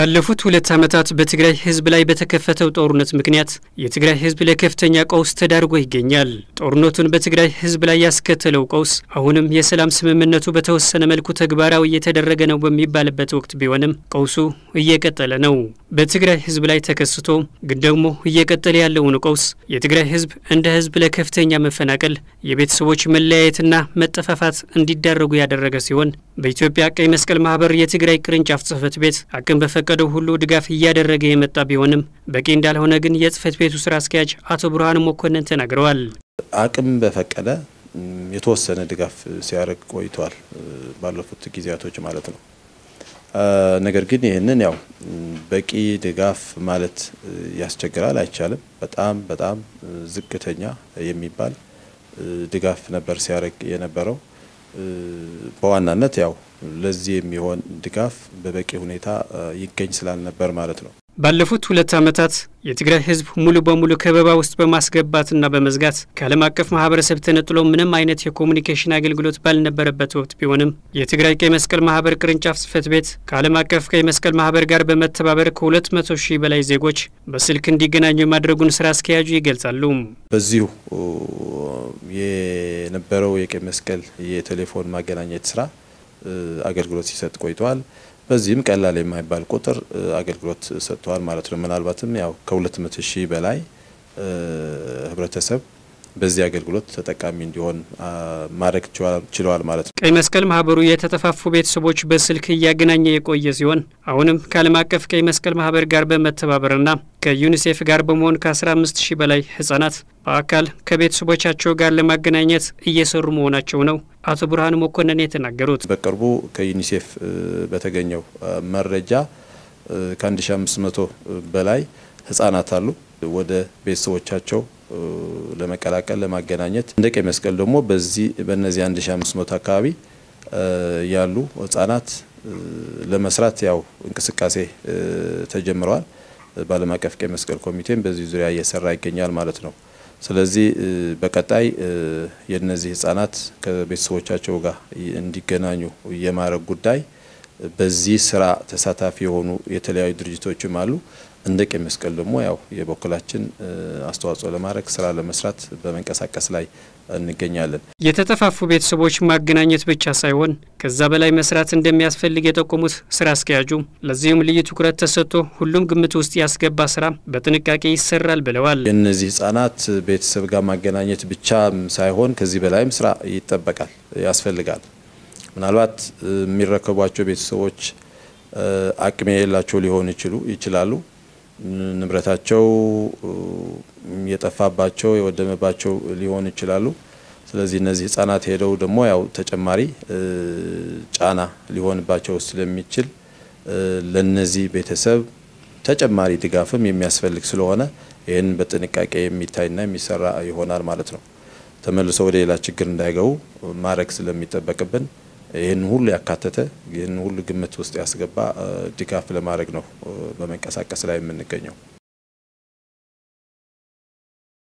ባለፉት ሁለት ዓመታት በትግራይ ህዝብ ላይ በተከፈተው ጦርነት ምክንያት የትግራይ ህዝብ ለከፍተኛ ቀውስ ተዳርጎ ይገኛል። ጦርነቱን በትግራይ ህዝብ ላይ ያስከተለው ቀውስ አሁንም የሰላም ስምምነቱ በተወሰነ መልኩ ተግባራዊ እየተደረገ ነው በሚባልበት ወቅት ቢሆንም ቀውሱ እየቀጠለ ነው። በትግራይ ህዝብ ላይ ተከስቶ ግን ደግሞ እየቀጠለ ያለውን ቀውስ የትግራይ ህዝብ እንደ ህዝብ ለከፍተኛ መፈናቀል፣ የቤተሰቦች መለያየትና መጠፋፋት እንዲዳረጉ ያደረገ ሲሆን በኢትዮጵያ ቀይ መስቀል ማህበር የትግራይ ቅርንጫፍ ጽህፈት ቤት አቅም በፈቀደው ሁሉ ድጋፍ እያደረገ የመጣ ቢሆንም በቂ እንዳልሆነ ግን የጽህፈት ቤቱ ስራ አስኪያጅ አቶ ብርሃን መኮንን ተናግረዋል። አቅም በፈቀደ የተወሰነ ድጋፍ ሲያደርግ ቆይተዋል፣ ባለፉት ጊዜያቶች ማለት ነው። ነገር ግን ይህንን ያው በቂ ድጋፍ ማለት ያስቸግራል፣ አይቻልም። በጣም በጣም ዝቅተኛ የሚባል ድጋፍ ነበር ሲያደርግ የነበረው በዋናነት ያው ለዚህ የሚሆን ድጋፍ በበቂ ሁኔታ ይገኝ ስላልነበር ማለት ነው። ባለፉት ሁለት ዓመታት የትግራይ ህዝብ ሙሉ በሙሉ ከበባ ውስጥ በማስገባትና በመዝጋት ከዓለም አቀፍ ማህበረሰብ ተነጥሎ ምንም አይነት የኮሚኒኬሽን አገልግሎት ባልነበረበት ወቅት ቢሆንም የትግራይ ቀይ መስቀል ማህበር ቅርንጫፍ ጽህፈት ቤት ከዓለም አቀፍ ቀይ መስቀል ማህበር ጋር በመተባበር ከ200 ሺህ በላይ ዜጎች በስልክ እንዲገናኙ የማድረጉን ስራ አስኪያጁ ይገልጻሉ። በዚሁ የነበረው የቀይ መስቀል የቴሌፎን ማገናኘት ስራ አገልግሎት ሲሰጥ ቆይተዋል። በዚህም ቀላል የማይባል ቁጥር አገልግሎት ሰጥተዋል ማለት ነው። ምናልባትም ያው ከ200 ሺህ በላይ ህብረተሰብ በዚህ አገልግሎት ተጠቃሚ እንዲሆን ማድረግ ችለዋል ማለት ነው። ቀይ መስቀል ማህበሩ የተጠፋፉ ቤተሰቦች በስልክ እያገናኘ የቆየ ሲሆን አሁንም ከዓለም አቀፍ ቀይ መስቀል ማህበር ጋር በመተባበርና ከዩኒሴፍ ጋር በመሆን ከ15 ሺህ በላይ ህጻናት በአካል ከቤተሰቦቻቸው ጋር ለማገናኘት እየሰሩ መሆናቸው ነው አቶ ብርሃን መኮንን የተናገሩት። በቅርቡ ከዩኒሴፍ በተገኘው መረጃ ከ1500 በላይ ህጻናት አሉ ወደ ቤተሰቦቻቸው ለመቀላቀል ለማገናኘት እንደ ቀይ መስቀል ደግሞ በዚህ በእነዚህ 1500 አካባቢ ያሉ ህጻናት ለመስራት ያው እንቅስቃሴ ተጀምረዋል። በዓለም አቀፍ ቀይ መስቀል ኮሚቴም በዚህ ዙሪያ እየሰራ ይገኛል ማለት ነው። ስለዚህ በቀጣይ የነዚህ ህጻናት ከቤተሰቦቻቸው ጋር እንዲገናኙ የማድረግ ጉዳይ በዚህ ስራ ተሳታፊ የሆኑ የተለያዩ ድርጅቶችም አሉ። እንደ ቀይ መስቀል ደግሞ ያው የበኩላችን አስተዋጽኦ ለማድረግ ስራ ለመስራት በመንቀሳቀስ ላይ እንገኛለን። የተጠፋፉ ቤተሰቦች ማገናኘት ብቻ ሳይሆን ከዛ በላይ መስራት እንደሚያስፈልግ የጠቆሙት ስራ አስኪያጁ፣ ለዚህም ልዩ ትኩረት ተሰጥቶ ሁሉም ግምት ውስጥ ያስገባ ስራ በጥንቃቄ ይሰራል ብለዋል። የእነዚህ ህጻናት ቤተሰብ ጋር ማገናኘት ብቻ ሳይሆን ከዚህ በላይም ስራ ይጠበቃል፣ ያስፈልጋል። ምናልባት የሚረከቧቸው ቤተሰቦች አቅሜ የሌላቸው ሊሆን ይችሉ ይችላሉ ንብረታቸው የጠፋባቸው የወደመባቸው ሊሆን ይችላሉ። ስለዚህ እነዚህ ህጻናት ሄደው ደግሞ ያው ተጨማሪ ጫና ሊሆንባቸው ስለሚችል ለነዚህ ቤተሰብ ተጨማሪ ድጋፍም የሚያስፈልግ ስለሆነ ይህን በጥንቃቄ የሚታይና የሚሰራ ይሆናል ማለት ነው። ተመልሶ ወደ ሌላ ችግር እንዳይገቡ ማድረግ ስለሚጠበቅብን ይህን ሁሉ ያካተተ ይህን ሁሉ ግምት ውስጥ ያስገባ ድጋፍ ለማድረግ ነው በመንቀሳቀስ ላይ የምንገኘው።